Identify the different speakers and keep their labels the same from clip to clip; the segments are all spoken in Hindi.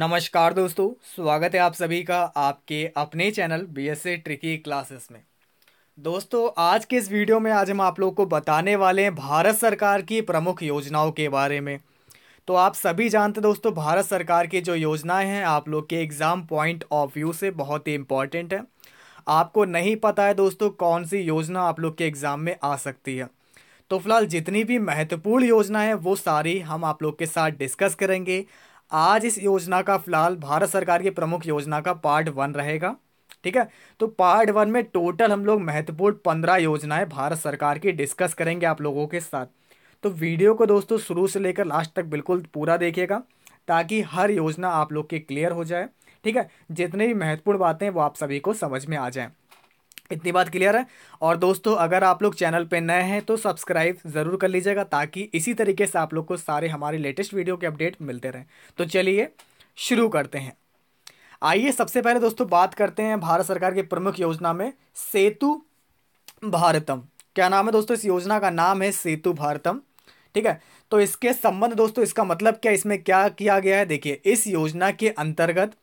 Speaker 1: नमस्कार दोस्तों स्वागत है आप सभी का आपके अपने channel B S A tricky classes में दोस्तों आज के इस वीडियो में आज हम आप लोग को बताने वाले हैं भारत सरकार की प्रमुख योजनाओं के बारे में तो आप सभी जानते दोस्तों भारत सरकार की जो योजनाएं हैं आप लोग के एग्ज़ाम पॉइंट ऑफ व्यू से बहुत ही इम्पॉर्टेंट है आपको नहीं पता है दोस्तों कौन सी योजना आप लोग के एग्ज़ाम में आ सकती है तो फिलहाल जितनी भी महत्वपूर्ण योजना है वो सारी हम आप लोग के साथ डिस्कस करेंगे आज इस योजना का फिलहाल भारत सरकार की प्रमुख योजना का पार्ट वन रहेगा ठीक है तो पार्ट वन में टोटल हम लोग महत्वपूर्ण पंद्रह योजनाएं भारत सरकार की डिस्कस करेंगे आप लोगों के साथ तो वीडियो को दोस्तों शुरू से लेकर लास्ट तक बिल्कुल पूरा देखिएगा ताकि हर योजना आप लोग के क्लियर हो जाए ठीक है जितने भी महत्वपूर्ण बातें वो आप सभी को समझ में आ जाएं इतनी बात क्लियर है और दोस्तों अगर आप लोग चैनल पे नए हैं तो सब्सक्राइब ज़रूर कर लीजिएगा ताकि इसी तरीके से आप लोग को सारे हमारे लेटेस्ट वीडियो के अपडेट मिलते रहें तो चलिए शुरू करते हैं आइए सबसे पहले दोस्तों बात करते हैं भारत सरकार की प्रमुख योजना में सेतु भारतम क्या नाम है दोस्तों इस योजना का नाम है सेतु भारतम ठीक है तो इसके संबंध दोस्तों इसका मतलब क्या इसमें क्या किया गया है देखिए इस योजना के अंतर्गत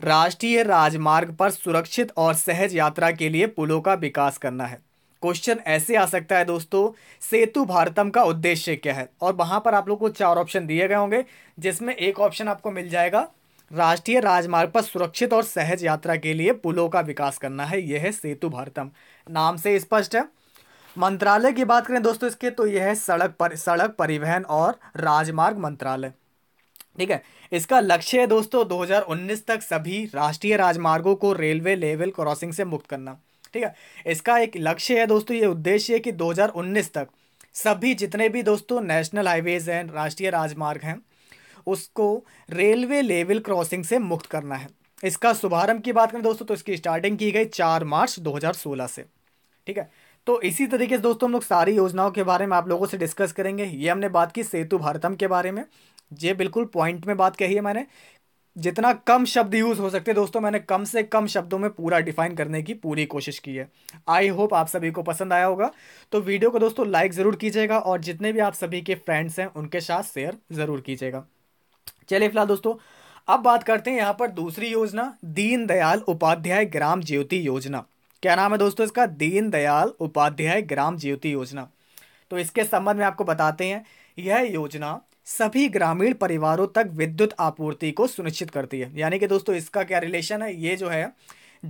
Speaker 1: राष्ट्रीय राजमार्ग पर सुरक्षित और सहज यात्रा के लिए पुलों का विकास करना है क्वेश्चन ऐसे आ सकता है दोस्तों सेतु भारतम का उद्देश्य क्या है और वहां पर आप लोग को चार ऑप्शन दिए गए होंगे जिसमें एक ऑप्शन आपको मिल जाएगा राष्ट्रीय राजमार्ग पर सुरक्षित और सहज यात्रा के लिए पुलों का विकास करना है यह है सेतु भारतम नाम से स्पष्ट है मंत्रालय की बात करें दोस्तों इसके तो यह है सड़क पर सड़क परिवहन और राजमार्ग मंत्रालय ठीक है इसका लक्ष्य है दोस्तों 2019 तक सभी राष्ट्रीय राजमार्गों को रेलवे लेवल क्रॉसिंग से मुक्त करना ठीक है इसका एक लक्ष्य है दोस्तों ये उद्देश्य है कि 2019 तक सभी जितने भी दोस्तों नेशनल हाईवेज हैं राष्ट्रीय राजमार्ग हैं उसको रेलवे लेवल क्रॉसिंग से मुक्त करना है इसका शुभारंभ की बात करें दोस्तों तो इसकी स्टार्टिंग की गई चार मार्च दो से ठीक है तो इसी तरीके से दोस्तों हम लोग सारी योजनाओं के बारे में आप लोगों से डिस्कस करेंगे ये हमने बात की सेतु भारतम के बारे में ये बिल्कुल पॉइंट में बात कही है मैंने जितना कम शब्द यूज़ हो सकते दोस्तों मैंने कम से कम शब्दों में पूरा डिफाइन करने की पूरी कोशिश की है आई होप आप सभी को पसंद आया होगा तो वीडियो को दोस्तों लाइक ज़रूर कीजिएगा और जितने भी आप सभी के फ्रेंड्स हैं उनके साथ शेयर ज़रूर कीजिएगा चलिए फिलहाल दोस्तों अब बात करते हैं यहाँ पर दूसरी योजना दीनदयाल उपाध्याय ग्राम ज्योति योजना क्या नाम है दोस्तों इसका दीनदयाल उपाध्याय ग्राम ज्योति योजना तो इसके संबंध में आपको बताते हैं यह योजना सभी ग्रामीण परिवारों तक विद्युत आपूर्ति को सुनिश्चित करती है यानी कि दोस्तों इसका क्या रिलेशन है ये जो है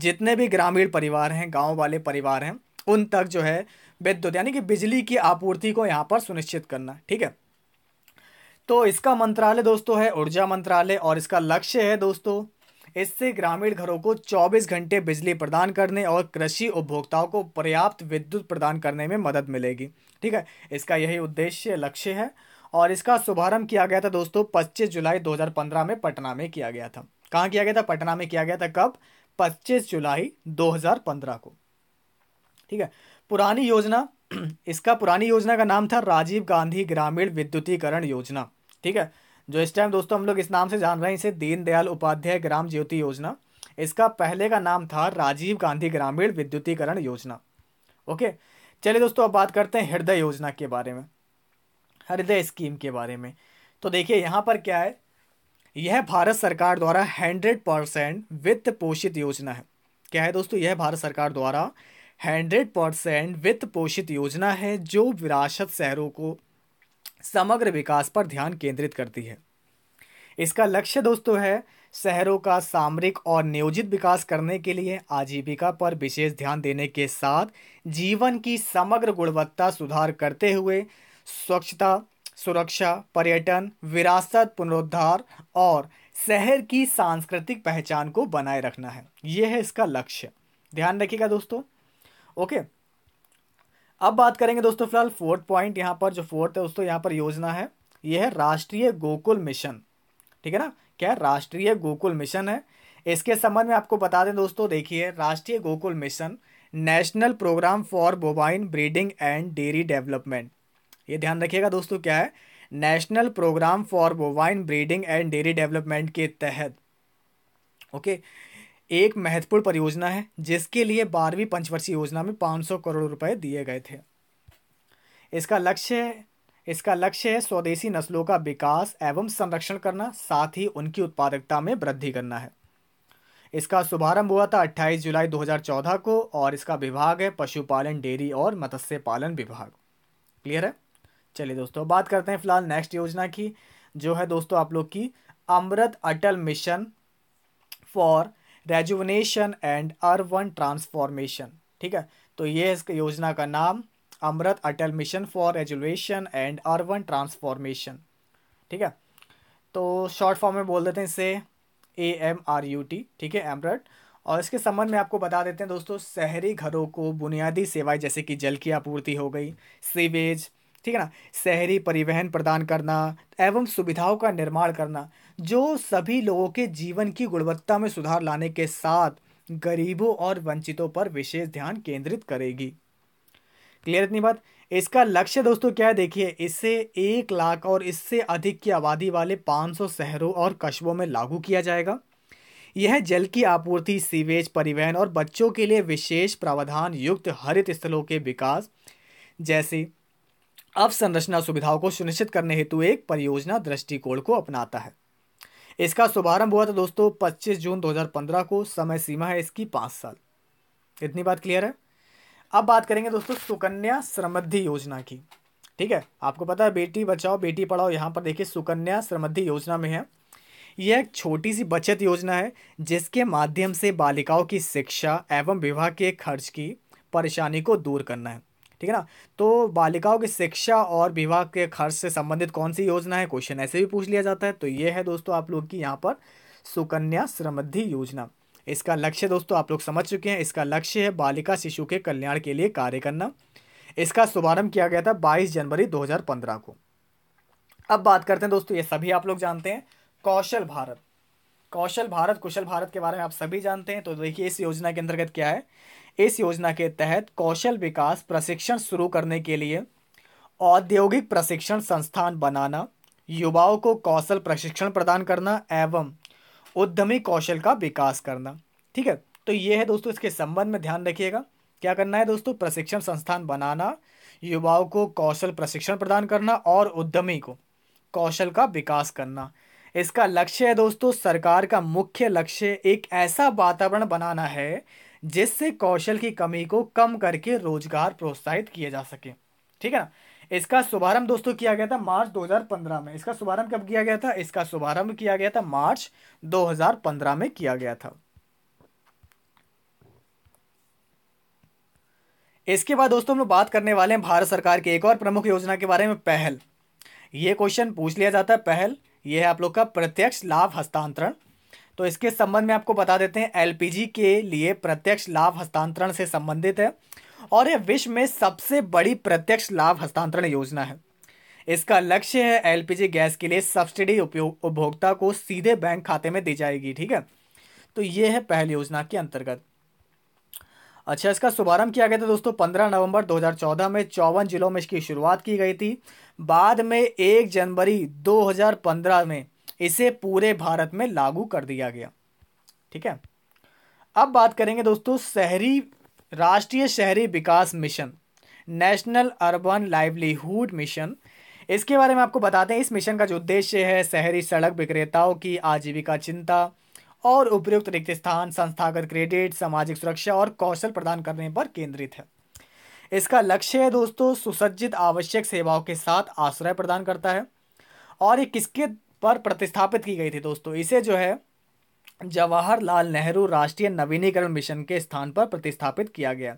Speaker 1: जितने भी ग्रामीण परिवार हैं गांव वाले परिवार हैं उन तक जो है विद्युत यानी कि बिजली की आपूर्ति को यहाँ पर सुनिश्चित करना ठीक है तो इसका मंत्रालय दोस्तों है ऊर्जा मंत्रालय और इसका लक्ष्य है दोस्तों इससे ग्रामीण घरों को 24 घंटे बिजली प्रदान करने और कृषि उपभोक्ताओं को पर्याप्त विद्युत प्रदान करने में मदद मिलेगी ठीक है इसका यही उद्देश्य लक्ष्य है और इसका शुभारंभ किया गया था दोस्तों पच्चीस जुलाई दो में पटना में किया गया था कहाँ किया गया था पटना में किया गया था कब पच्चीस जुलाई दो को ठीक है पुरानी योजना इसका पुरानी योजना का नाम था राजीव गांधी ग्रामीण विद्युतीकरण योजना ठीक है जो इस टाइम दोस्तों हम लोग इस नाम से जान रहे हैं इसे दीनदयाल उपाध्याय ग्राम ज्योति योजना इसका पहले का नाम था राजीव गांधी ग्रामीण विद्युतीकरण योजना ओके चलिए दोस्तों अब बात करते हैं हृदय योजना के बारे में हृदय स्कीम के बारे में तो देखिए यहाँ पर क्या है यह भारत सरकार द्वारा हंड्रेड परसेंट वित्त पोषित योजना है क्या है दोस्तों यह भारत सरकार द्वारा हंड्रेड परसेंट वित्त पोषित योजना है जो विरासत शहरों को समग्र विकास पर ध्यान केंद्रित करती है इसका लक्ष्य दोस्तों है शहरों का सामरिक और नियोजित विकास करने के लिए आजीविका पर विशेष ध्यान देने के साथ जीवन की समग्र गुणवत्ता सुधार करते हुए स्वच्छता सुरक्षा पर्यटन विरासत पुनरुद्धार और शहर की सांस्कृतिक पहचान को बनाए रखना है यह है इसका लक्ष्य ध्यान रखिएगा दोस्तों ओके अब बात करेंगे दोस्तों फिलहाल फोर्थ पॉइंट यहाँ पर जो फोर्थ है दोस्तों यहाँ पर योजना है यह है राष्ट्रीय गोकुल मिशन ठीक है ना क्या राष्ट्रीय गोकुल मिशन है इसके संबंध में आपको बता दें दोस्तों देखिए राष्ट्रीय Gokul mission national programme for bovine breeding and dairy development ये ध्यान रखिएगा दोस्तों क्या है national programme for bovine breeding and dairy development के तहत ओके एक महत्वपूर्ण परियोजना है जिसके लिए बारहवीं पंचवर्षीय योजना में पाँच करोड़ रुपए दिए गए थे इसका लक्ष्य इसका लक्ष्य है स्वदेशी नस्लों का विकास एवं संरक्षण करना साथ ही उनकी उत्पादकता में वृद्धि करना है इसका शुभारंभ हुआ था 28 जुलाई 2014 को और इसका विभाग है पशुपालन डेयरी और मत्स्य पालन विभाग क्लियर है चलिए दोस्तों बात करते हैं फिलहाल नेक्स्ट योजना की जो है दोस्तों आप लोग की Amrut Atal mission for rejuvenation and urban transformation ठीक है तो ये है इसका योजना का नाम Amrut Atal mission for rejuvenation and urban transformation ठीक है तो शॉर्ट फॉर्म में बोल देते हैं इसे A M R U T ठीक है एमरट और इसके संबंध में आपको बता देते हैं दोस्तों शहरी घरों को बुनियादी सेवाएं जैसे कि जल की आपूर्ति हो गई सीवेज ठीक है ना शहरी परिवहन प्रदान करना एवं सुविधाओं का निर्माण करना जो सभी लोगों के जीवन की गुणवत्ता में सुधार लाने के साथ गरीबों और वंचितों पर विशेष ध्यान केंद्रित करेगी क्लियर इतनी बात इसका लक्ष्य दोस्तों क्या है देखिए इसे एक लाख और इससे अधिक की आबादी वाले 500 शहरों और कस्बों में लागू किया जाएगा यह जल की आपूर्ति सीवेज परिवहन और बच्चों के लिए विशेष प्रावधान युक्त हरित स्थलों के विकास जैसे अवसंरचना सुविधाओं को सुनिश्चित करने हेतु एक परियोजना दृष्टिकोण को अपनाता है इसका शुभारंभ हुआ था दोस्तों 25 जून 2015 को समय सीमा है इसकी पाँच साल इतनी बात क्लियर है अब बात करेंगे दोस्तों सुकन्या समृद्धि योजना की ठीक है आपको पता है बेटी बचाओ बेटी पढ़ाओ यहाँ पर देखिए सुकन्या समृद्धि योजना में है यह एक छोटी सी बचत योजना है जिसके माध्यम से बालिकाओं की शिक्षा एवं विवाह के खर्च की परेशानी को दूर करना है ठीक है ना तो बालिकाओं की शिक्षा और विवाह के खर्च से संबंधित कौन सी योजना है क्वेश्चन ऐसे भी पूछ लिया जाता है तो ये है दोस्तों आप लोग की यहाँ पर सुकन्या समृद्धि योजना इसका लक्ष्य दोस्तों आप लोग समझ चुके हैं इसका लक्ष्य है बालिका शिशु के कल्याण के लिए कार्य करना इसका शुभारंभ किया गया था बाईस जनवरी दो को अब बात करते हैं दोस्तों ये सभी आप लोग जानते हैं कौशल भारत कौशल भारत कुशल भारत के बारे में आप सभी जानते हैं तो देखिए इस योजना के अंतर्गत क्या है इस योजना के तहत कौशल विकास प्रशिक्षण शुरू करने के लिए औद्योगिक प्रशिक्षण संस्थान बनाना युवाओं को कौशल प्रशिक्षण प्रदान करना एवं उद्यमी कौशल का विकास करना ठीक है तो ये है दोस्तों इसके संबंध में ध्यान रखिएगा क्या करना है दोस्तों प्रशिक्षण संस्थान बनाना युवाओं को कौशल प्रशिक्षण प्रदान करना और उद्यमी को कौशल का विकास करना इसका लक्ष्य है दोस्तों सरकार का मुख्य लक्ष्य एक ऐसा वातावरण बनाना है जिससे कौशल की कमी को कम करके रोजगार प्रोत्साहित किए जा सके ठीक है ना इसका शुभारंभ दोस्तों किया गया था मार्च 2015 में इसका शुभारंभ कब किया गया था इसका शुभारंभ किया गया था मार्च 2015 में किया गया था इसके बाद दोस्तों हम लोग बात करने वाले हैं भारत सरकार की एक और प्रमुख योजना के बारे में पहल ये क्वेश्चन पूछ लिया जाता है पहल ये है आप लोग का प्रत्यक्ष लाभ हस्तांतरण तो इसके संबंध में आपको बता देते हैं एलपीजी के लिए प्रत्यक्ष लाभ हस्तांतरण से संबंधित है और यह विश्व में सबसे बड़ी प्रत्यक्ष लाभ हस्तांतरण योजना है इसका लक्ष्य है एलपीजी गैस के लिए सब्सिडी उपभोक्ता को सीधे बैंक खाते में दी जाएगी ठीक है तो ये है पहल योजना के अंतर्गत अच्छा इसका शुभारंभ किया गया था दोस्तों 15 नवंबर 2014 में चौवन जिलों में इसकी शुरुआत की गई थी बाद में 1 जनवरी 2015 में इसे पूरे भारत में लागू कर दिया गया ठीक है अब बात करेंगे दोस्तों शहरी राष्ट्रीय शहरी विकास mission national urban livelihood mission इसके बारे में आपको बताते हैं इस मिशन का जो उद्देश्य है शहरी सड़क विक्रेताओं की आजीविका चिंता और उपयुक्त रिक्त स्थान संस्थागत क्रेडिट सामाजिक सुरक्षा और कौशल प्रदान करने पर केंद्रित है इसका लक्ष्य है दोस्तों सुसज्जित आवश्यक सेवाओं के साथ आश्रय प्रदान करता है और ये किसके पर प्रतिस्थापित की गई थी दोस्तों इसे जो है जवाहरलाल नेहरू राष्ट्रीय नवीनीकरण मिशन के स्थान पर प्रतिस्थापित किया गया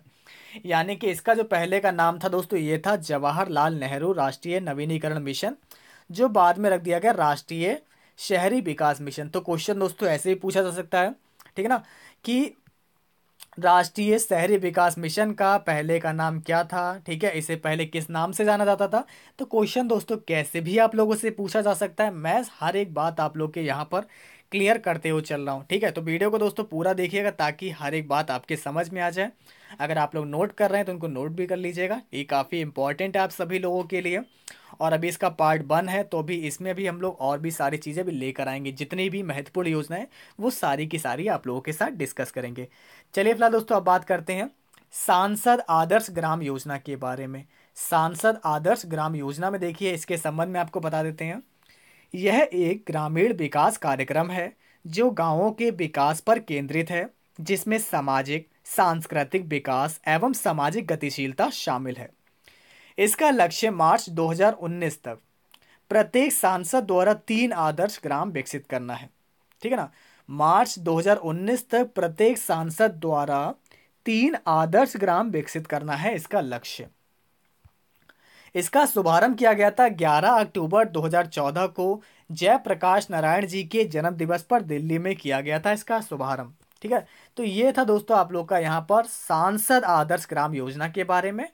Speaker 1: यानी कि इसका जो पहले का नाम था दोस्तों ये था जवाहरलाल नेहरू राष्ट्रीय नवीनीकरण मिशन जो बाद में रख दिया गया राष्ट्रीय शहरी विकास मिशन तो क्वेश्चन दोस्तों ऐसे ही पूछा जा सकता है ठीक है ना कि राष्ट्रीय शहरी विकास मिशन का पहले का नाम क्या था ठीक है इसे पहले किस नाम से जाना जाता था तो क्वेश्चन दोस्तों कैसे भी आप लोगों से पूछा जा सकता है मैं हर एक बात आप लोग के यहाँ पर क्लियर करते हुए चल रहा हूँ ठीक है तो वीडियो को दोस्तों पूरा देखिएगा ताकि हर एक बात आपके समझ में आ जाए अगर आप लोग नोट कर रहे हैं तो उनको नोट भी कर लीजिएगा ये काफ़ी इंपॉर्टेंट है आप सभी लोगों के लिए और अभी इसका पार्ट वन है तो भी इसमें भी हम लोग और भी सारी चीज़ें भी लेकर आएंगे जितनी भी महत्वपूर्ण योजनाएं वो सारी की सारी आप लोगों के साथ डिस्कस करेंगे चलिए फिलहाल दोस्तों अब बात करते हैं सांसद आदर्श ग्राम योजना के बारे में सांसद आदर्श ग्राम योजना में देखिए इसके संबंध में आपको बता देते हैं यह एक ग्रामीण विकास कार्यक्रम है जो गांवों के विकास पर केंद्रित है जिसमें सामाजिक सांस्कृतिक विकास एवं सामाजिक गतिशीलता शामिल है इसका लक्ष्य मार्च 2019 तक प्रत्येक सांसद द्वारा तीन आदर्श ग्राम विकसित करना है ठीक है ना मार्च 2019 तक प्रत्येक सांसद द्वारा तीन आदर्श ग्राम विकसित करना है इसका लक्ष्य इसका शुभारंभ किया गया था 11 अक्टूबर 2014 को जयप्रकाश नारायण जी के जन्म दिवस पर दिल्ली में किया गया था इसका शुभारंभ ठीक है तो ये था दोस्तों आप लोग का यहाँ पर सांसद आदर्श ग्राम योजना के बारे में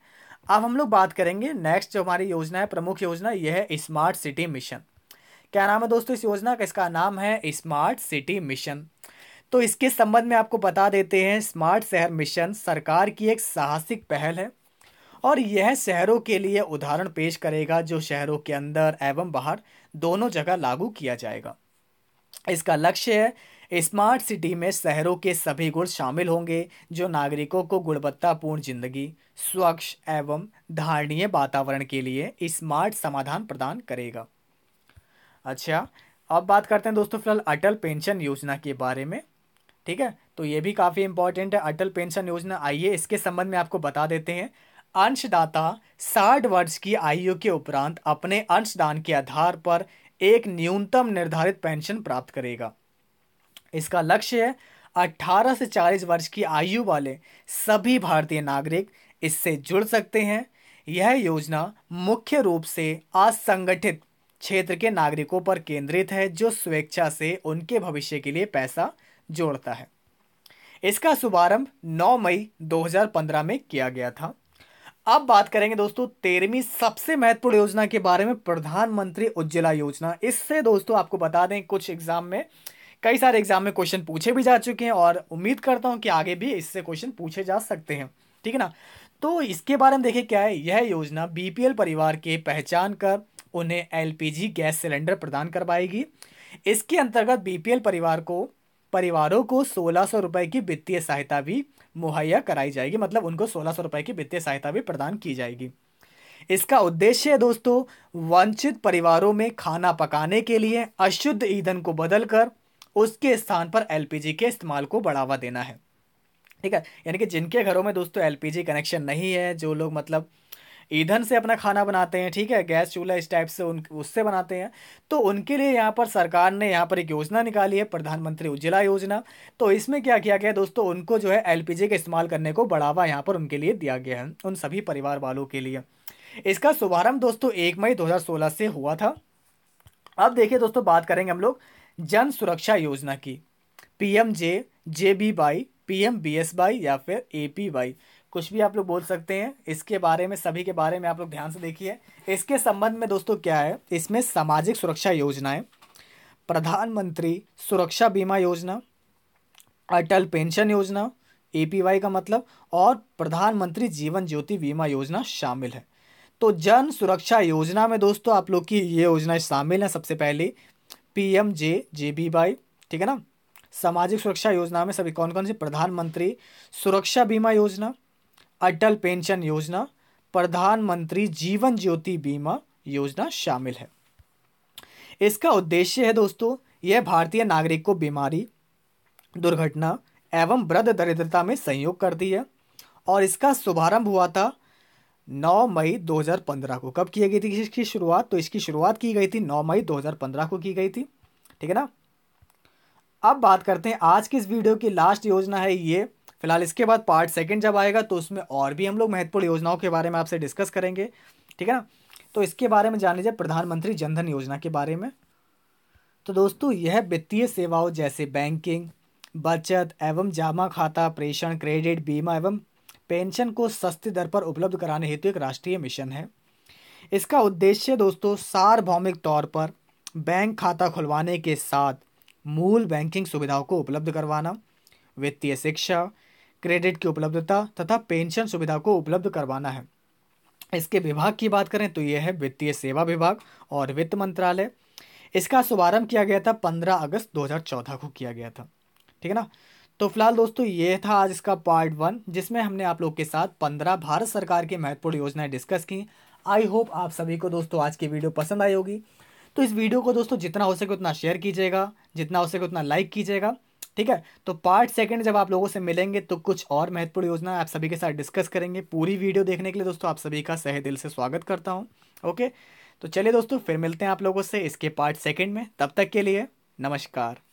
Speaker 1: अब हम लोग बात करेंगे नेक्स्ट जो हमारी योजना है प्रमुख योजना यह है स्मार्ट सिटी मिशन क्या नाम है दोस्तों इस योजना का इसका नाम है स्मार्ट सिटी मिशन तो इसके संबंध में आपको बता देते हैं स्मार्ट शहर मिशन सरकार की एक साहसिक पहल है और यह शहरों के लिए उदाहरण पेश करेगा जो शहरों के अंदर एवं बाहर दोनों जगह लागू किया जाएगा इसका लक्ष्य है स्मार्ट सिटी में शहरों के सभी गुण शामिल होंगे जो नागरिकों को गुणवत्तापूर्ण जिंदगी स्वच्छ एवं धारणीय वातावरण के लिए स्मार्ट समाधान प्रदान करेगा अच्छा अब बात करते हैं दोस्तों फिलहाल अटल पेंशन योजना के बारे में ठीक है तो ये भी काफ़ी इंपॉर्टेंट है अटल पेंशन योजना आइए इसके संबंध में आपको बता देते हैं अंशदाता साठ वर्ष की आयु के उपरांत अपने अंशदान के आधार पर एक न्यूनतम निर्धारित पेंशन प्राप्त करेगा इसका लक्ष्य है 18 से 40 वर्ष की आयु वाले सभी भारतीय नागरिक इससे जुड़ सकते हैं यह योजना मुख्य रूप से असंगठित क्षेत्र के नागरिकों पर केंद्रित है जो स्वेच्छा से उनके भविष्य के लिए पैसा जोड़ता है इसका शुभारंभ 9 मई 2015 में किया गया था अब बात करेंगे दोस्तों तेरहवीं सबसे महत्वपूर्ण योजना के बारे में प्रधानमंत्री उज्ज्वला योजना इससे दोस्तों आपको बता दें कुछ एग्जाम में कई सारे एग्जाम में क्वेश्चन पूछे भी जा चुके हैं और उम्मीद करता हूं कि आगे भी इससे क्वेश्चन पूछे जा सकते हैं ठीक है ना तो इसके बारे में देखिए क्या है यह योजना बीपीएल परिवार के पहचान कर उन्हें एलपीजी गैस सिलेंडर प्रदान करवाएगी इसके अंतर्गत बीपीएल परिवार को परिवारों को सोलह सौ रुपये की वित्तीय सहायता भी मुहैया कराई जाएगी मतलब उनको सोलह सौ रुपये की वित्तीय सहायता भी प्रदान की जाएगी इसका उद्देश्य है दोस्तों वंचित परिवारों में खाना पकाने के लिए अशुद्ध ईंधन को बदलकर उसके स्थान पर एलपीजी के इस्तेमाल को बढ़ावा देना है ठीक है यानी कि जिनके घरों में दोस्तों एलपीजी कनेक्शन नहीं है जो लोग मतलब ईंधन से अपना खाना बनाते हैं ठीक है गैस चूल्हा इस टाइप से उन उससे बनाते हैं तो उनके लिए यहाँ पर सरकार ने यहाँ पर एक योजना निकाली है प्रधानमंत्री उज्ज्वला योजना तो इसमें क्या किया गया दोस्तों उनको जो है एल का इस्तेमाल करने को बढ़ावा यहाँ पर उनके लिए दिया गया है उन सभी परिवार वालों के लिए इसका शुभारंभ दोस्तों एक मई दो से हुआ था अब देखिए दोस्तों बात करेंगे हम लोग जन सुरक्षा योजना की P M J J B Y P M B S Y या फिर ए पी बाई कुछ भी आप लोग बोल सकते हैं इसके बारे में सभी के बारे में आप लोग ध्यान से देखिए इसके संबंध में दोस्तों क्या है इसमें सामाजिक सुरक्षा योजनाएं प्रधानमंत्री सुरक्षा बीमा योजना अटल पेंशन योजना ए का मतलब और प्रधानमंत्री जीवन ज्योति बीमा योजना शामिल है तो जन सुरक्षा योजना में दोस्तों आप लोग की ये योजनाएं शामिल हैं सबसे पहले P M J J B Y ठीक है ना सामाजिक सुरक्षा योजना में सभी कौन कौन सी प्रधानमंत्री सुरक्षा बीमा योजना अटल पेंशन योजना प्रधानमंत्री जीवन ज्योति बीमा योजना शामिल है इसका उद्देश्य है दोस्तों यह भारतीय नागरिक को बीमारी दुर्घटना एवं वृद्ध दरिद्रता में सहयोग करती है और इसका शुभारंभ हुआ था 9 मई 2015 को कब की गई थी इसकी शुरुआत तो इसकी शुरुआत की गई थी 9 मई 2015 को की गई थी ठीक है ना अब बात करते हैं आज की इस वीडियो की लास्ट योजना है ये फिलहाल इसके बाद पार्ट सेकेंड जब आएगा तो उसमें और भी हम लोग महत्वपूर्ण योजनाओं के बारे में आपसे डिस्कस करेंगे ठीक है ना तो इसके बारे में जान लीजिए प्रधानमंत्री जनधन योजना के बारे में तो दोस्तों यह वित्तीय सेवाओं जैसे बैंकिंग बचत एवं जमा खाता प्रेषण क्रेडिट बीमा एवं पेंशन को सस्ती दर पर उपलब्ध कराने हेतु एक राष्ट्रीय मिशन है इसका उद्देश्य दोस्तों सार्वभौमिक तौर पर बैंक खाता खुलवाने के साथ मूल बैंकिंग सुविधाओं को उपलब्ध करवाना वित्तीय शिक्षा क्रेडिट की उपलब्धता तथा पेंशन सुविधा को उपलब्ध करवाना है इसके विभाग की बात करें तो यह है वित्तीय सेवा विभाग और वित्त मंत्रालय इसका शुभारंभ किया गया था 15 अगस्त 2014 को किया गया था ठीक है ना तो फिलहाल दोस्तों ये था आज इसका पार्ट वन जिसमें हमने आप लोग के साथ पंद्रह भारत सरकार की महत्वपूर्ण योजनाएं डिस्कस की आई होप आप सभी को दोस्तों आज की वीडियो पसंद आई होगी तो इस वीडियो को दोस्तों जितना हो सके उतना शेयर कीजिएगा जितना हो सके उतना लाइक कीजिएगा ठीक है तो पार्ट सेकंड जब आप लोगों से मिलेंगे तो कुछ और महत्वपूर्ण योजना आप सभी के साथ डिस्कस करेंगे पूरी वीडियो देखने के लिए दोस्तों आप सभी का सह दिल से स्वागत करता हूँ ओके तो चलिए दोस्तों फिर मिलते हैं आप लोगों से इसके पार्ट सेकेंड में तब तक के लिए नमस्कार